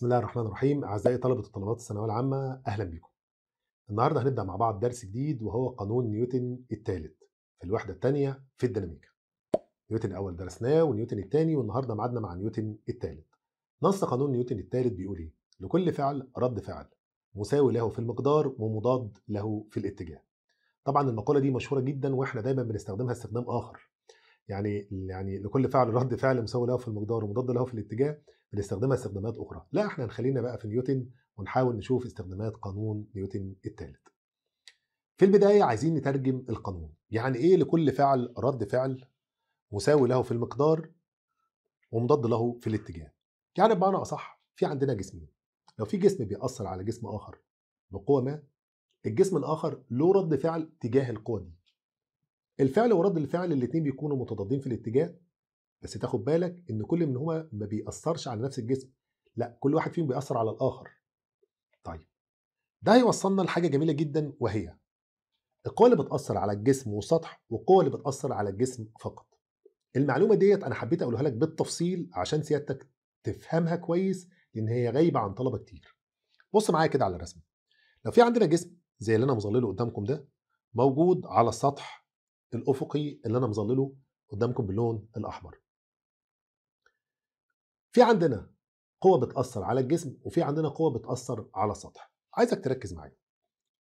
بسم الله الرحمن الرحيم أعزائي طلبة وطلبات الثانوية العامة أهلا بكم. النهاردة هنبدأ مع بعض درس جديد وهو قانون نيوتن الثالث في الوحدة الثانية في الديناميكا. نيوتن الأول درسناه ونيوتن الثاني والنهاردة ميعادنا مع نيوتن الثالث. نص قانون نيوتن الثالث بيقول إيه؟ لكل فعل رد فعل مساوي له في المقدار ومضاد له في الاتجاه. طبعا المقولة دي مشهورة جدا واحنا دايما بنستخدمها استخدام آخر يعني يعني لكل فعل رد فعل مساوي له في المقدار ومضاد له في الاتجاه بنستخدمها استخدامات اخرى لا احنا نخلينا بقى في نيوتن ونحاول نشوف استخدامات قانون نيوتن الثالث في البدايه عايزين نترجم القانون يعني ايه لكل فعل رد فعل مساوي له في المقدار ومضاد له في الاتجاه يعني بمعنى اصح في عندنا جسمين لو في جسم بيأثر على جسم اخر بقوه ما الجسم الاخر له رد فعل تجاه القوه دي الفعل ورد الفعل الاثنين بيكونوا متضادين في الاتجاه بس تاخد بالك ان كل منهما ما بيأثرش على نفس الجسم لا كل واحد فيهم بيأثر على الآخر طيب ده هيوصلنا لحاجة جميلة جدا وهي القوة اللي بتأثر على الجسم وسطح والقوة اللي بتأثر على الجسم فقط المعلومة ديت أنا حبيت أقولها لك بالتفصيل عشان سيادتك تفهمها كويس لأن هي غايبة عن طلبة كتير بص معايا كده على الرسم لو في عندنا جسم زي اللي أنا مظلله قدامكم ده موجود على السطح الافقي اللي انا مظلله قدامكم باللون الاحمر في عندنا قوه بتاثر على الجسم وفي عندنا قوه بتاثر على السطح عايزك تركز معايا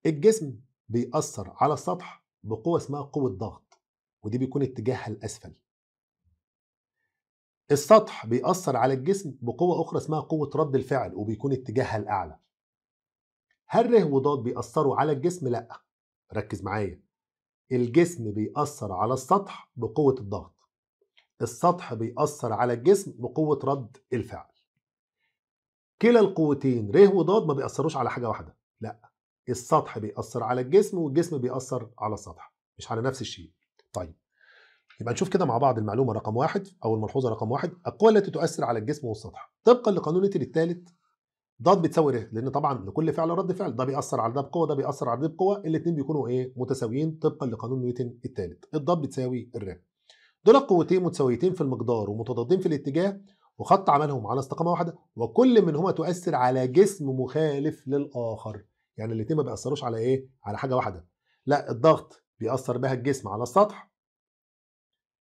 الجسم بيأثر على السطح بقوه اسمها قوه ضغط ودي بيكون اتجاهها الاسفل السطح بيأثر على الجسم بقوة أخرى اسمها قوة رد الفعل وبيكون اتجاهها الأعلى. هل ره وضاد بيأثروا على الجسم؟ لأ. ركز معايا. الجسم بيأثر على السطح بقوة الضغط السطح بيأثر على الجسم بقوة رد الفعل كلا القوتين ر وضاد ما بيأثروش على حاجة واحدة لا السطح بيأثر على الجسم والجسم بيأثر على السطح مش على نفس الشيء طيب يبقى نشوف كده مع بعض المعلومة رقم واحد أو الملحوظة رقم واحد القوى التي تؤثر على الجسم والسطح طبقا لقانون نيوتن الثالث ضاد بتساوي ره لان طبعا لكل فعل رد فعل ده بيأثر على ده بقوه ده بيأثر على ده بقوه الاثنين بيكونوا ايه متساويين طبقا لقانون نيوتن الثالث الضاد بتساوي الره دول قوتين متساويتين في المقدار ومتضادين في الاتجاه وخط عملهم على استقامه واحده وكل منهما تؤثر على جسم مخالف للاخر يعني الاثنين ما بيأثروش على ايه على حاجه واحده لا الضغط بيأثر بها الجسم على السطح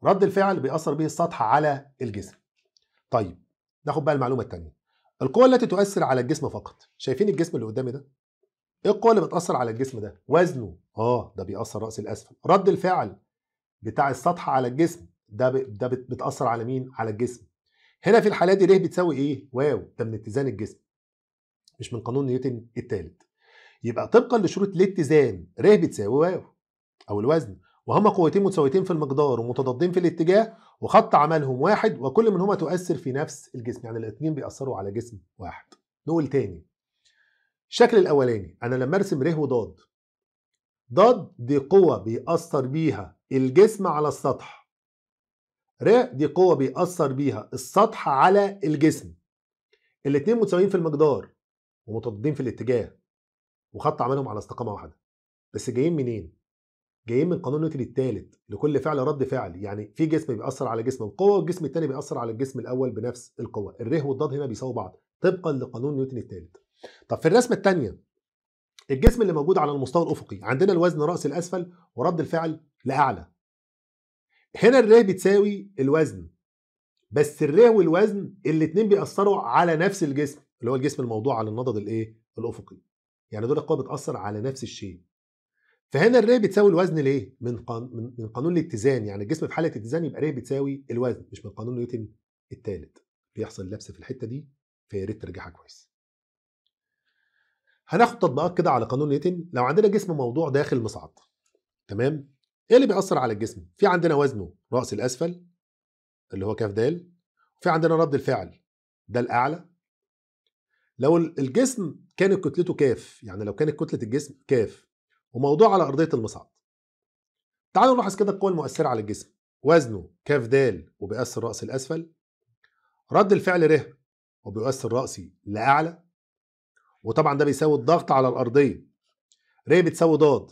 رد الفعل بيأثر به السطح على الجسم طيب ناخد بقى المعلومه الثانيه القوى التي تؤثر على الجسم فقط شايفين الجسم اللي قدامي ده ايه القوى اللي بتاثر على الجسم ده وزنه اه ده بيأثر راس الاسفل رد الفعل بتاع السطح على الجسم ده ب... ده بتاثر على مين على الجسم هنا في الحاله دي ليه بتساوي ايه واو ده من اتزان الجسم مش من قانون نيوتن الثالث يبقى طبقا لشروط الاتزان ر بتساوي واو او الوزن وهما قوتين متساويتين في المقدار ومتضادين في الاتجاه وخط عملهم واحد وكل منهما تؤثر في نفس الجسم يعني الاثنين بيأثروا على جسم واحد نقول تاني الشكل الاولاني انا لما ارسم ر وضاد ضاد دي قوة بيأثر بيها الجسم على السطح ر دي قوة بيأثر بيها السطح على الجسم الاثنين متساويين في المقدار ومتضادين في الاتجاه وخط عملهم على استقامة واحدة بس جايين منين؟ جايين من قانون نيوتن الثالث لكل فعل رد فعل يعني في جسم بيأثر على جسم بقوه والجسم الثاني بيأثر على الجسم الاول بنفس القوه الره والضاد هنا بيساووا بعض طبقا لقانون نيوتن الثالث طب في الرسمه الثانيه الجسم اللي موجود على المستوى الافقي عندنا الوزن راس الاسفل ورد الفعل لاعلى هنا الره بتساوي الوزن بس الره والوزن الاثنين بيأثروا على نفس الجسم اللي هو الجسم الموضوع على النضد الايه الافقي يعني دول القوه بتأثر على نفس الشيء فهنا الري بتساوي الوزن ليه؟ من قانون من قانون الاتزان يعني الجسم في حاله اتزان يبقى الري بتساوي الوزن مش من قانون نيوتن الثالث بيحصل لبس في الحته دي فيا ريت ترجعها كويس. هناخد تطبيقات كده على قانون نيوتن لو عندنا جسم موضوع داخل مصعد تمام؟ ايه اللي بيأثر على الجسم؟ في عندنا وزنه رأس الأسفل اللي هو كاف دال وفي عندنا رد الفعل ده الأعلى لو الجسم كانت كتلته كاف يعني لو كانت كتلة الجسم كاف وموضوع على ارضيه المصعد تعالوا نلاحظ كده القوة المؤثره على الجسم وزنه كاف د وبيأثر الرأس الأسفل رد الفعل ره وبيؤثر رأسي لأعلى وطبعا ده بيساوي الضغط على الأرضية ر بتساوي ضاد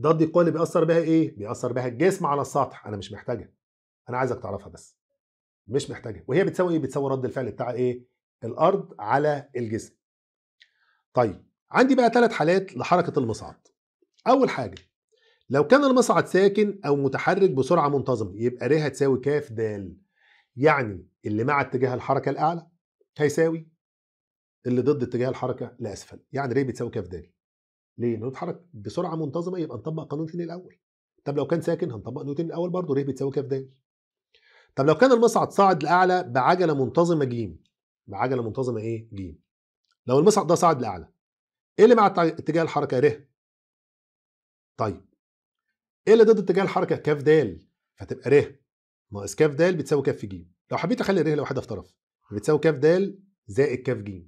ضاد دي القوة اللي بيأثر بها إيه؟ بيأثر بها الجسم على السطح أنا مش محتاجها أنا عايزك تعرفها بس مش محتاجها وهي بتساوي إيه؟ بتساوي رد الفعل بتاع إيه؟ الأرض على الجسم طيب عندي بقى ثلاث حالات لحركة المصعد أول حاجة لو كان المصعد ساكن أو متحرك بسرعة منتظمة يبقى ر هتساوي ك في د يعني اللي مع اتجاه الحركة الأعلى هيساوي اللي ضد اتجاه الحركة لأسفل يعني ر بتساوي ك في د ليه؟ لأنه اتحرك بسرعة منتظمة يبقى نطبق قانون تنين الأول طب لو كان ساكن هنطبق نيوتن الأول برضه ر بتساوي ك في د طب لو كان المصعد صاعد لأعلى بعجلة منتظمة ج بعجلة منتظمة إيه؟ ج لو المصعد ده صعد لأعلى ايه اللي مع اتجاه الحركه ر طيب ايه اللي ضد اتجاه الحركه كاف د فتبقى ر ناقص كاف د بتساوي كاف ج لو حبيت اخلي ر لوحدها في طرف بتساوي كاف د زائد كاف ج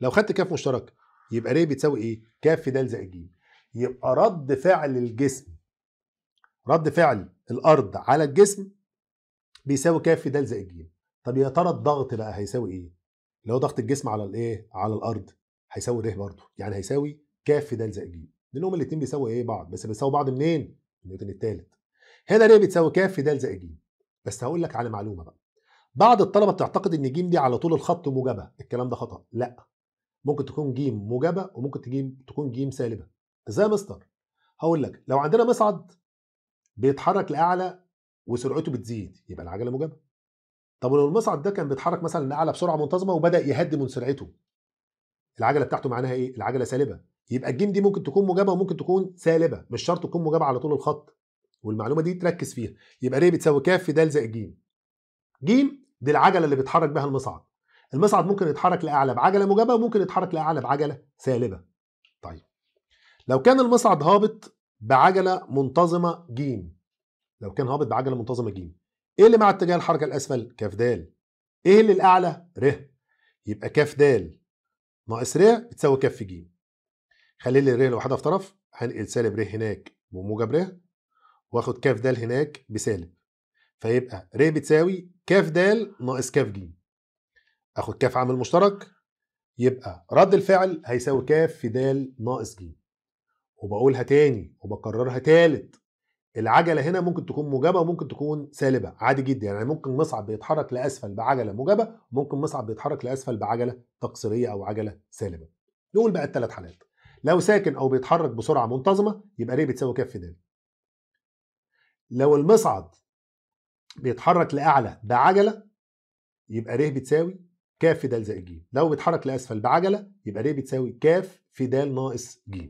لو خدت كاف مشترك يبقى ر بتساوي ايه كاف د زائد ج يبقى رد فعل الجسم رد فعل الارض على الجسم بيساوي كاف د زائد ج طب يا ترى الضغط بقى هيساوي ايه اللي هو ضغط الجسم على الايه على الارض هيساوي ر برضه يعني هيساوي في د زائد ج لانهم الاثنين بيساووا ايه بعض بس بيساووا بعض منين؟ النيوتن الثالث هنا ر بتساوي في د زائد ج بس هقول لك على معلومه بقى بعض الطلبه بتعتقد ان ج دي على طول الخط موجبه الكلام ده خطا لا ممكن تكون ج موجبه وممكن تجيم تكون ج سالبه ازاي يا مستر هقول لك لو عندنا مصعد بيتحرك لاعلى وسرعته بتزيد يبقى العجله موجبه طب لو المصعد ده كان بيتحرك مثلا لاعلى بسرعه منتظمه وبدا يهدي من سرعته العجله بتاعته معناها ايه العجله سالبه يبقى الجيم دي ممكن تكون موجبه وممكن تكون سالبه مش شرط تكون موجبه على طول الخط والمعلومه دي تركز فيها يبقى ريه بتساوي كاف في د زائد جيم جيم دي العجله اللي بيتحرك بها المصعد المصعد ممكن يتحرك لاعلى بعجله موجبه وممكن يتحرك لاعلى بعجله سالبه طيب لو كان المصعد هابط بعجله منتظمه جيم لو كان هابط بعجله منتظمه جيم ايه اللي مع اتجاه الحركه الاسفل كاف د ايه اللي الاعلى ر يبقى كاف د ناقص ر بتساوي كف ج خلي لي ر لوحدها في طرف هنقل سالب ر هناك بموجب ر واخد كاف د هناك بسالب فيبقى ر بتساوي كاف د ناقص كاف ج اخد كاف عامل مشترك يبقى رد الفعل هيساوي كاف في د ناقص ج وبقولها تاني وبكررها تالت العجله هنا ممكن تكون موجبه وممكن تكون سالبه عادي جدا يعني ممكن مصعب بيتحرك لاسفل بعجله موجبه وممكن مصعد بيتحرك لاسفل بعجله تقصيريه او عجله سالبه نقول بقى الثلاث حالات لو ساكن او بيتحرك بسرعه منتظمه يبقى ريه بتساوي كف د لو المصعد بيتحرك لاعلى بعجله يبقى ريه بتساوي ك في د زائد ج لو بيتحرك لاسفل بعجله يبقى ريه بتساوي ك في د ناقص ج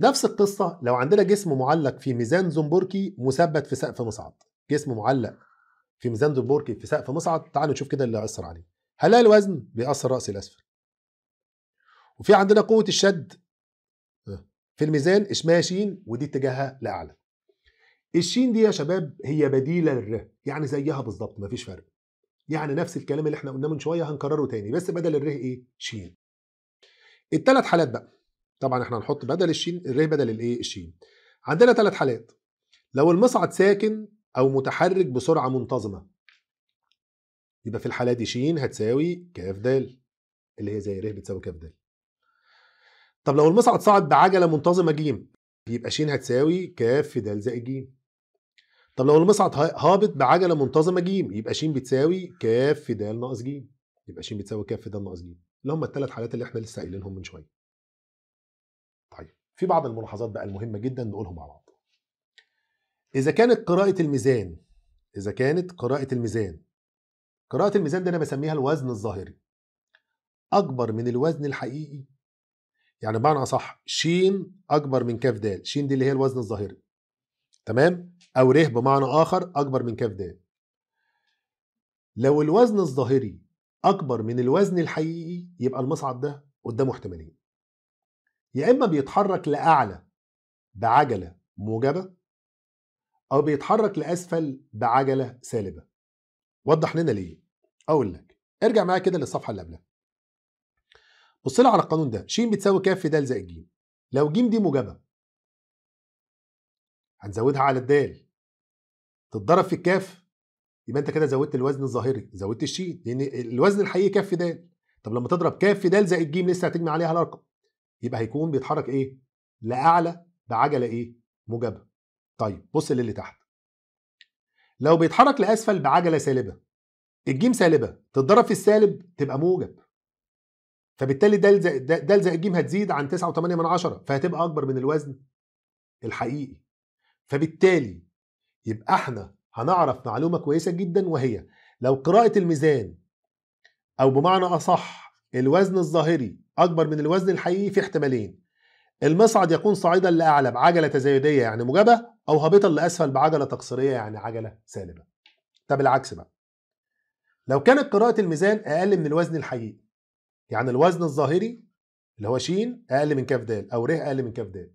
نفس القصة لو عندنا جسم معلق في ميزان زنبوركي مثبت في سقف مصعد جسم معلق في ميزان زنبوركي في سقف مصعد تعالوا نشوف كده اللي هيأثر عليه هنلاقي الوزن بيأثر رأس الأسفل وفي عندنا قوة الشد آه، في الميزان اسمها شين ودي اتجاهها لأعلى الشين دي يا شباب هي بديلة للر يعني زيها بالظبط مفيش فرق يعني نفس الكلام اللي احنا قلناه من شوية هنكرره تاني بس بدل الره ايه شين التلات حالات بقى طبعا احنا هنحط بدل الشين الري بدل الايه الشين عندنا ثلاث حالات لو المصعد ساكن او متحرك بسرعه منتظمه يبقى في الحاله دي شين هتساوي ك د اللي هي زي ر بتساوي ك د طب لو المصعد صعد بعجله منتظمه ج يبقى شين هتساوي ك د زائد ج طب لو المصعد هابط بعجله منتظمه ج يبقى شين بتساوي ك د ناقص ج يبقى شين بتساوي ك د ناقص ج اللي هم الثلاث حالات اللي احنا لسه قايلينهم من شويه في بعض الملاحظات بقى المهمه جدا نقولهم مع بعض اذا كانت قراءه الميزان اذا كانت قراءه الميزان قراءه الميزان ده انا بسميها الوزن الظاهري اكبر من الوزن الحقيقي يعني بمعنى اصح ش اكبر من كاف د ش دي اللي هي الوزن الظاهري تمام او ر بمعنى اخر اكبر من كاف د لو الوزن الظاهري اكبر من الوزن الحقيقي يبقى المصعد ده قدامه احتمالين يا إما بيتحرك لأعلى بعجلة موجبة أو بيتحرك لأسفل بعجلة سالبة وضح لنا ليه أقول لك ارجع معايا كده للصفحة اللي قبلها بص على القانون ده ش بتساوي ك في د زائد ج لو ج دي موجبة هنزودها على الدال تتضرب في الكاف يبقى انت كده زودت الوزن الظاهري زودت الشين لان الوزن الحقيقي كاف في د طب لما تضرب كاف في د زائد ج لسه هتجمع عليها الارقام يبقى هيكون بيتحرك ايه لاعلى بعجله ايه موجبه طيب بص للي تحت لو بيتحرك لاسفل بعجله سالبه الجيم سالبه تتضرب في السالب تبقى موجب فبالتالي دال زائد الجيم هتزيد عن 9.8 من عشرة فهتبقى اكبر من الوزن الحقيقي فبالتالي يبقى احنا هنعرف معلومه كويسه جدا وهي لو قراءه الميزان او بمعنى اصح الوزن الظاهري أكبر من الوزن الحقيقي في احتمالين المصعد يكون صعيدا لأعلى بعجلة تزايدية يعني موجبة أو هابطا لأسفل بعجلة تقصيرية يعني عجلة سالبة طب العكس بقى لو كانت قراءة الميزان أقل من الوزن الحقيقي يعني الوزن الظاهري اللي هو ش أقل من كاف د أو ر أقل من كاف د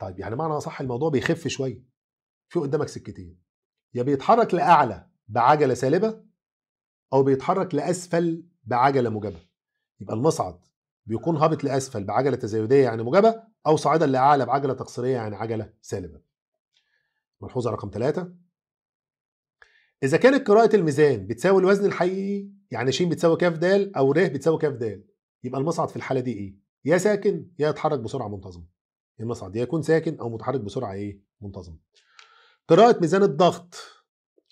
طيب يعني معنى صح الموضوع بيخف شوية في قدامك سكتين يا بيتحرك لأعلى بعجلة سالبة أو بيتحرك لأسفل بعجلة موجبة يبقى المصعد بيكون هابط لاسفل بعجله تزايديه يعني موجبه او صاعدا لاعلى بعجله تقصيريه يعني عجله سالبه. ملحوظه رقم ثلاثة اذا كانت قراءه الميزان بتساوي الوزن الحقيقي يعني ش بتساوي كاف د او ر بتساوي كاف د يبقى المصعد في الحاله دي ايه؟ يا ساكن يا يتحرك بسرعه منتظمه. المصعد يا يكون ساكن او متحرك بسرعه ايه؟ منتظمه. قراءه ميزان الضغط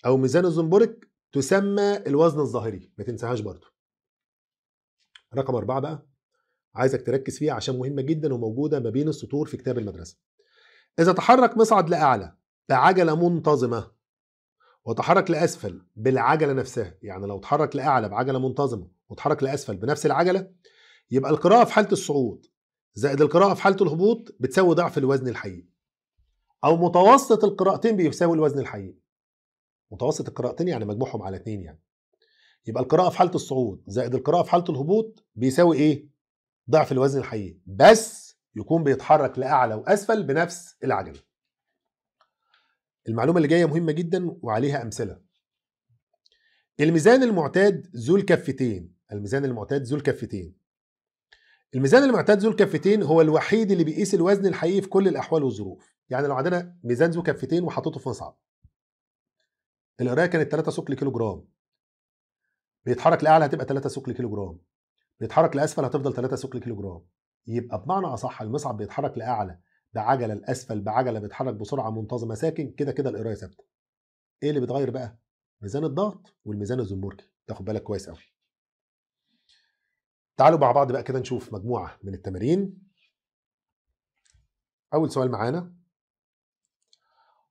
او ميزان الزنبرك تسمى الوزن الظاهري ما تنساهاش برضو رقم أربعة بقى عايزك تركز فيها عشان مهمة جدا وموجودة ما بين السطور في كتاب المدرسة إذا تحرك مصعد لأعلى بعجلة منتظمة وتحرك لأسفل بالعجلة نفسها يعني لو تحرك لأعلى بعجلة منتظمة وتحرك لأسفل بنفس العجلة يبقى القراءة في حالة الصعود زائد القراءة في حالة الهبوط بتساوي ضعف الوزن الحقيقي أو متوسط القراءتين بيساوي الوزن الحقيقي متوسط القراءتين يعني مجموعهم على اتنين يعني يبقى القراءه في حاله الصعود زائد القراءه في حاله الهبوط بيساوي ايه ضعف الوزن الحقيقي بس يكون بيتحرك لاعلى واسفل بنفس العجله المعلومه اللي جايه مهمه جدا وعليها امثله الميزان المعتاد ذو الكفتين الميزان المعتاد ذو الكفتين الميزان المعتاد ذو الكفتين هو الوحيد اللي بيقيس الوزن الحقيقي في كل الاحوال والظروف يعني لو عندنا ميزان ذو كفتين وحطيته في مصعد القرايه كانت 3 ثقل كيلو جرام بيتحرك لاعلى هتبقى 3 سوق لكيلو جرام بيتحرك لاسفل هتفضل 3 سوق لكيلو جرام يبقى بمعنى اصح المصعد بيتحرك لاعلى بعجله لاسفل بعجله بيتحرك بسرعه منتظمه ساكن كده كده القرايه ثابته ايه اللي بيتغير بقى ميزان الضغط والميزان الزنبركي تاخد بالك كويس قوي تعالوا مع بعض بقى كده نشوف مجموعه من التمارين اول سؤال معانا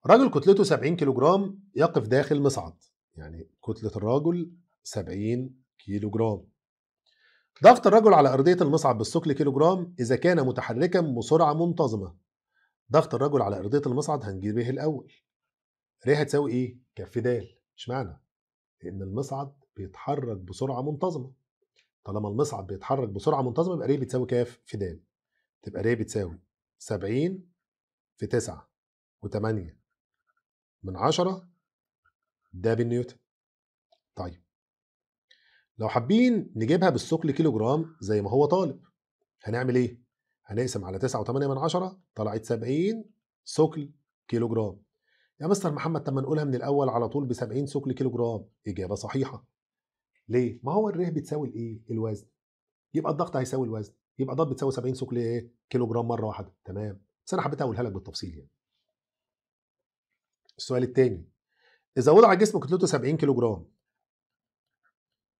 رجل كتلته 70 كيلو جرام يقف داخل مصعد يعني كتله الرجل 70 كيلو جرام ضغط الرجل على أرضية المصعد بالثقل كيلو جرام إذا كان متحركا بسرعة منتظمة ضغط الرجل على أرضية المصعد هنجيب به الأول ريحة تساوي إيه؟ كف د اشمعنى؟ لأن المصعد بيتحرك بسرعة منتظمة طالما المصعد بيتحرك بسرعة منتظمة يبقى ريه بتساوي كاف في د تبقى ريه بتساوي 70 في 9 و8 من 10 ده بالنيوتن طيب لو حابين نجيبها بالسوق لكيلو جرام زي ما هو طالب هنعمل ايه؟ هنقسم على 9.8 من عشرة طلعت 70 ثقل كيلو جرام يا مستر محمد طب ما نقولها من الاول على طول ب 70 ثقل كيلو جرام اجابه صحيحه ليه؟ ما هو الره بتساوي الايه؟ الوزن يبقى الضغط هيساوي الوزن يبقى الضغط بتساوي 70 ثقل ايه؟ كيلو جرام مره واحده تمام بس انا حبيت اقولها لك بالتفصيل يعني السؤال الثاني اذا وضع الجسم كتلته 70 كيلو جرام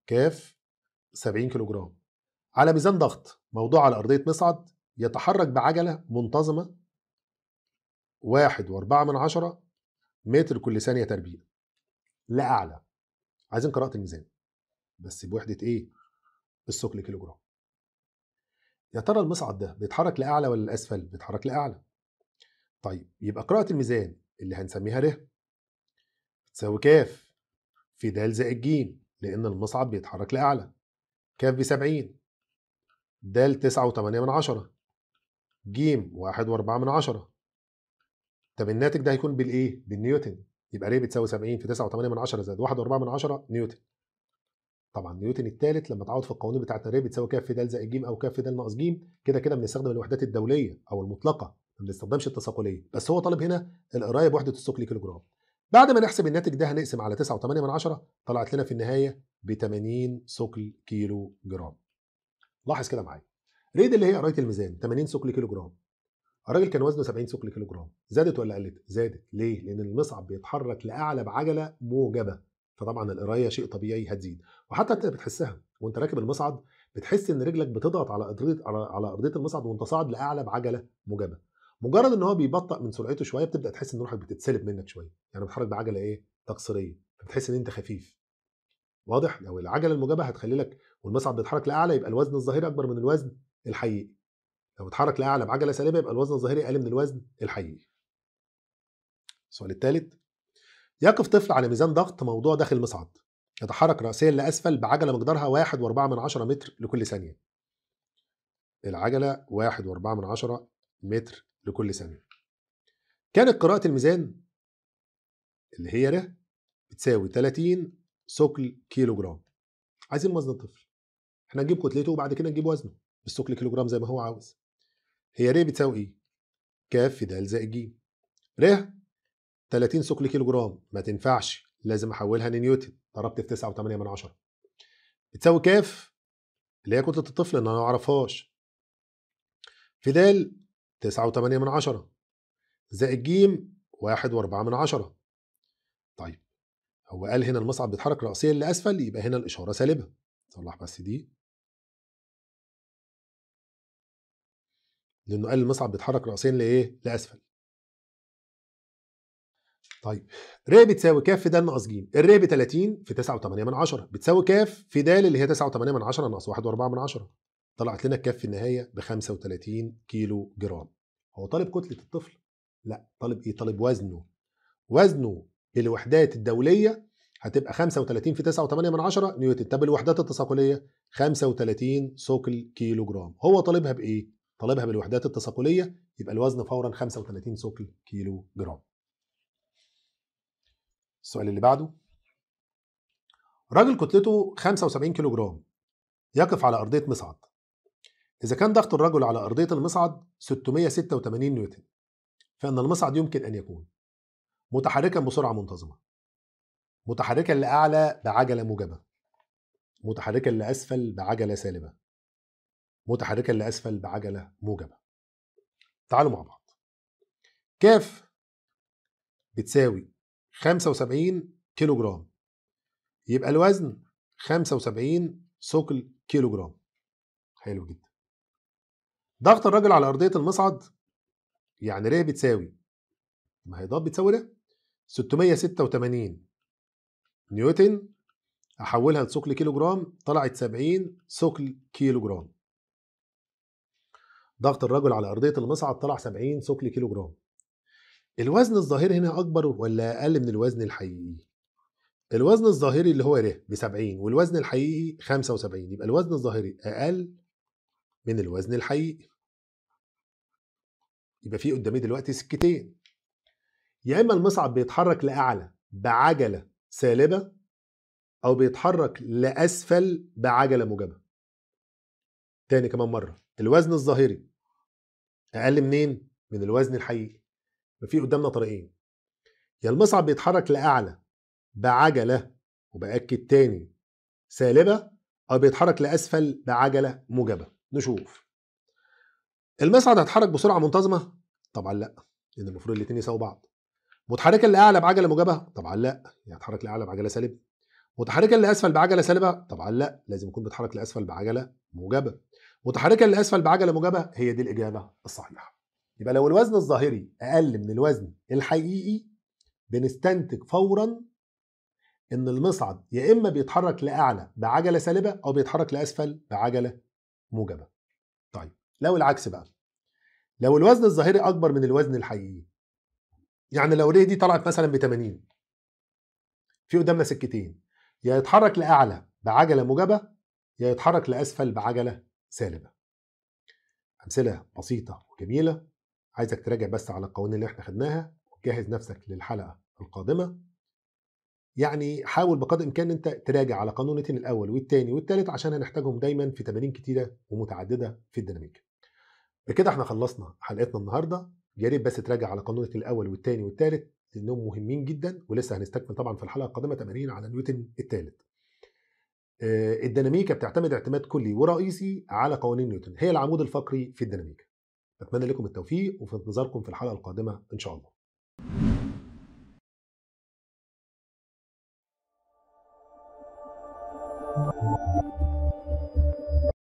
كاف 70 كيلوجرام على ميزان ضغط موضوع على أرضية مصعد يتحرك بعجلة منتظمة واحد واربعة من عشرة متر كل ثانية تربيع لا أعلى عايزين قراءة الميزان بس بوحدة إيه؟ الثقل كيلوجرام يا ترى المصعد ده بيتحرك لأعلى ولا لأسفل؟ بيتحرك لأعلى طيب يبقى قراءة الميزان اللي هنسميها ره تساوي كاف في د زائد ج لأن المصعد بيتحرك لأعلى ك ب 70 د وتمانية من عشرة ج 1.4 من عشرة طب الناتج ده هيكون بالإيه؟ بالنيوتن يبقى ليه بتساوي 70 في 9 و8 من 10 زائد 1.4 من 10 نيوتن طبعا نيوتن الثالث لما تعود في القوانين بتاعتنا التيار بتساوي ك في د زائد ج او ك في د ناقص ج كده كده بنستخدم الوحدات الدوليه او المطلقه ما بنستخدمش التساقليه بس هو طالب هنا القرايه بوحده الثقل لكيلوجرام. بعد ما نحسب الناتج ده هنقسم على 9.8 طلعت لنا في النهايه ب 80 ثقل كيلو جرام لاحظ كده معايا ريد اللي هي قرايه الميزان 80 ثقل كيلو جرام الراجل كان وزنه 70 ثقل كيلو جرام زادت ولا قلت زادت ليه لان المصعب بيتحرك لاعلى بعجله موجبه فطبعا القرايه شيء طبيعي هتزيد وحتى انت بتحسها وانت راكب المصعد بتحس ان رجلك بتضغط على ارضيه على ارضيه المصعد وانت صاعد لاعلى بعجله موجبه مجرد ان هو بيبطأ من سرعته شويه بتبدا تحس ان روحك بتتسلب منك شويه يعني بتحرك بعجله ايه تقصيريه فبتحس ان انت خفيف واضح لو العجله المجابهه هتخلي لك والمصعد بيتحرك لاعلى يبقى الوزن الظاهري اكبر من الوزن الحقيقي لو اتحرك لاعلى بعجله سالبه يبقى الوزن الظاهري اقل من الوزن الحقيقي السؤال الثالث يقف طفل على ميزان ضغط موضوع داخل المصعد يتحرك رأسيا لأسفل بعجلة مقدارها 1.4 من عشرة متر لكل ثانية العجلة 1.4 من عشرة متر لكل سنة كانت قراءة الميزان اللي هي ر بتساوي 30 ثقل كيلو جرام عايزين وزن الطفل احنا نجيب كتلته وبعد كده نجيب وزنه بالثقل كيلو جرام زي ما هو عاوز هي ر بتساوي ايه ك في د زائد ج ر 30 ثقل كيلو جرام ما تنفعش لازم احولها لنيوتن ضربت في 9 و8 من 10 بتساوي كاف اللي هي كتله الطفل ان انا ما اعرفهاش في د تسعة وتمانية من عشرة زائد جيم واحد وأربعة من عشرة طيب هو قال هنا المصعد بيتحرك رأسيا لأسفل يبقى هنا الإشارة سالبة صلح بس دي لأنه قال المصعد بيتحرك رأسيا لإيه؟ لأسفل طيب ر بتساوي ك في د ناقص ج الر ب 30 في 9.8 من بتساوي ك في د اللي هي 9.8 من ناقص 1.4 من طلعت لنا الكف في النهايه ب 35 كيلو جرام هو طالب كتله الطفل لا طالب ايه طالب وزنه وزنه بالوحدات الدوليه هتبقى 35 في 9.8 من 10 نيوتن طب الوحدات التساقليه 35 سوكل كيلو جرام هو طالبها بايه طالبها بالوحدات التساقليه يبقى الوزن فورا 35 سوكل كيلو جرام السؤال اللي بعده راجل كتلته 75 كيلو جرام يقف على ارضيه مصعد إذا كان ضغط الرجل على أرضية المصعد 686 نيوتن فإن المصعد يمكن أن يكون متحركا بسرعة منتظمة متحركا لأعلى بعجلة موجبة متحركا لأسفل بعجلة سالبة متحركا لأسفل بعجلة موجبة تعالوا مع بعض كاف بتساوي 75 كيلو جرام يبقى الوزن 75 ثقل كيلو جرام حلو جدا ضغط الراجل على ارضيه المصعد يعني ر بتساوي ما هي ضغط بتساوي ر 686 نيوتن احولها لثقل كيلو جرام طلعت 70 ثقل كيلو جرام ضغط الرجل على ارضيه المصعد طلع 70 ثقل كيلو جرام الوزن الظاهري هنا اكبر ولا اقل من الوزن الحقيقي الوزن الظاهري اللي هو ر ب 70 والوزن الحقيقي 75 يبقى الوزن الظاهري اقل من الوزن الحقيقي يبقى في قدامي دلوقتي سكتين يا اما المصعد بيتحرك لاعلى بعجله سالبه او بيتحرك لاسفل بعجله موجبه تاني كمان مره الوزن الظاهري اقل منين من الوزن الحقيقي ففي قدامنا طريقين يا المصعد بيتحرك لاعلى بعجله وباكد تاني سالبه او بيتحرك لاسفل بعجله موجبه نشوف المصعد هيتحرك بسرعه منتظمه طبعا لا لان المفروض الاثنين يساووا بعض متحركا لاعلى بعجله موجبه طبعا لا يعني هيتحرك لاعلى بعجله سالبه متحركا لاسفل بعجله سالبه طبعا لا لازم يكون بيتحرك لاسفل بعجله موجبه متحركا لاسفل بعجله موجبه هي دي الاجابه الصحيحه يبقى لو الوزن الظاهري اقل من الوزن الحقيقي بنستنتج فورا ان المصعد يا اما بيتحرك لاعلى بعجله سالبه او بيتحرك لاسفل بعجله موجبه لو العكس بقى لو الوزن الظاهري اكبر من الوزن الحقيقي يعني لو ريه دي طلعت مثلا ب 80 في قدامنا سكتين يا يتحرك لاعلى بعجله موجبه يا يتحرك لاسفل بعجله سالبه امثله بسيطه وجميله عايزك تراجع بس على القوانين اللي احنا خدناها وتجهز نفسك للحلقه القادمه يعني حاول بقدر الامكان انت تراجع على قانونتين الاول والثاني والثالث عشان هنحتاجهم دايما في تمارين كتيره ومتعدده في الديناميكا بكده احنا خلصنا حلقتنا النهارده يا ريت بس تراجع على قانونك الاول والثاني والثالث لانهم مهمين جدا ولسه هنستكمل طبعا في الحلقه القادمه تمارين على نيوتن الثالث آه، الديناميكا بتعتمد اعتماد كلي ورئيسي على قوانين نيوتن هي العمود الفقري في الديناميكا اتمنى لكم التوفيق وفي انتظاركم في الحلقه القادمه ان شاء الله